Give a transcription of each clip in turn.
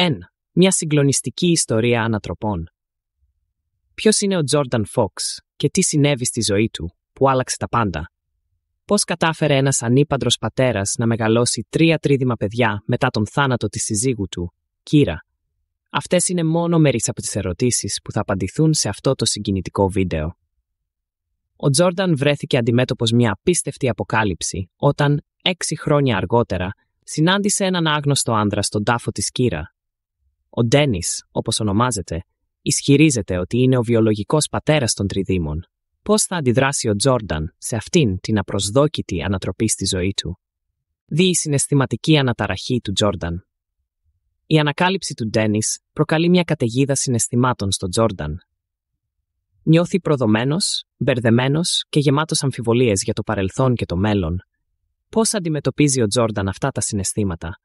1. Μια συγκλονιστική ιστορία ανατροπών. Ποιος είναι ο Τζόρνταν Φόξ και τι συνέβη στη ζωή του που άλλαξε τα πάντα. Πώς κατάφερε ένας ανήπαντρος πατέρας να μεγαλώσει τρία τρίδημα παιδιά μετά τον θάνατο της συζύγου του, Κύρα. Αυτές είναι μόνο μερικές από τις ερωτήσεις που θα απαντηθούν σε αυτό το συγκινητικό βίντεο. Ο Τζόρνταν βρέθηκε αντιμέτωπος μια απίστευτη αποκάλυψη όταν, έξι χρόνια αργότερα, συνάντησε έναν άγνωστο άνδρα στον τάφο της Κύρα ο Ντένις, όπως ονομάζεται, ισχυρίζεται ότι είναι ο βιολογικός πατέρας των τριδήμων. πώς θα αντιδράσει ο Τζόρνταν σε αυτήν την απροσδόκητη ανατροπή στη ζωή του. Δει η συναισθηματική αναταραχή του Τζόρνταν. Η ανακάλυψη του Ντένις προκαλεί μια καταιγίδα συναισθημάτων στο Τζόρνταν. Νιώθει προδομένος, μπερδεμένος και γεμάτος αμφιβολίες για το παρελθόν και το μέλλον. Πώς αντιμετωπίζει ο Τζόρνταν αυτά τα συναισθήματα,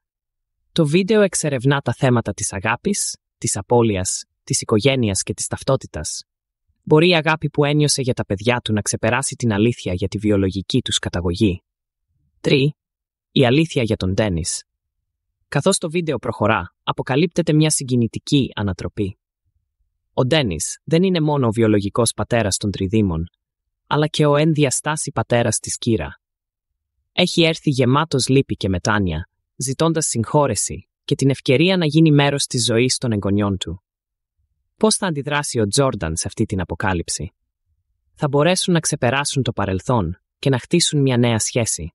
το βίντεο εξερευνά τα θέματα της αγάπης, της απώλειας, της οικογένειας και της ταυτότητας. Μπορεί η αγάπη που ένιωσε για τα παιδιά του να ξεπεράσει την αλήθεια για τη βιολογική τους καταγωγή. 3. Η αλήθεια για τον Ντένις. Καθώς το βίντεο προχωρά, αποκαλύπτεται μια συγκινητική ανατροπή. Ο Ντένις δεν είναι μόνο ο βιολογικός πατέρας των τριδήμων, αλλά και ο ενδιαστάσι πατέρας της Κύρα. Έχει έρθει γεμάτος λύπη και μετάνοια ζητώντας συγχώρεση και την ευκαιρία να γίνει μέρος της ζωής των εγγονιών του. Πώς θα αντιδράσει ο Τζόρνταν σε αυτή την αποκάλυψη, Θα μπορέσουν να ξεπεράσουν το παρελθόν και να χτίσουν μια νέα σχέση.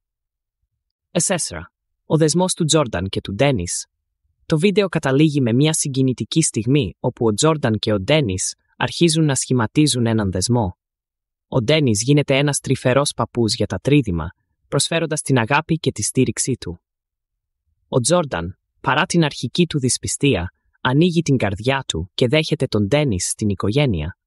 Εσέσρα, ο δεσμός του Τζόρνταν και του Ντένις. Το βίντεο καταλήγει με μια συγκινητική στιγμή όπου ο Τζόρνταν και ο Ντένις αρχίζουν να σχηματίζουν έναν δεσμό. Ο Ντένις γίνεται ένας τρυφερός παππούς για τα τρίδημα, προσφέροντας την αγάπη και τη στήριξή του. Ο Τζόρνταν, παρά την αρχική του δυσπιστία, ανοίγει την καρδιά του και δέχεται τον Ντένις στην οικογένεια.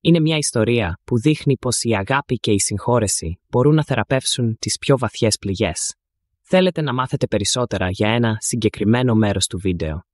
Είναι μια ιστορία που δείχνει πως η αγάπη και η συγχώρεση μπορούν να θεραπεύσουν τις πιο βαθιές πληγές. Θέλετε να μάθετε περισσότερα για ένα συγκεκριμένο μέρος του βίντεο.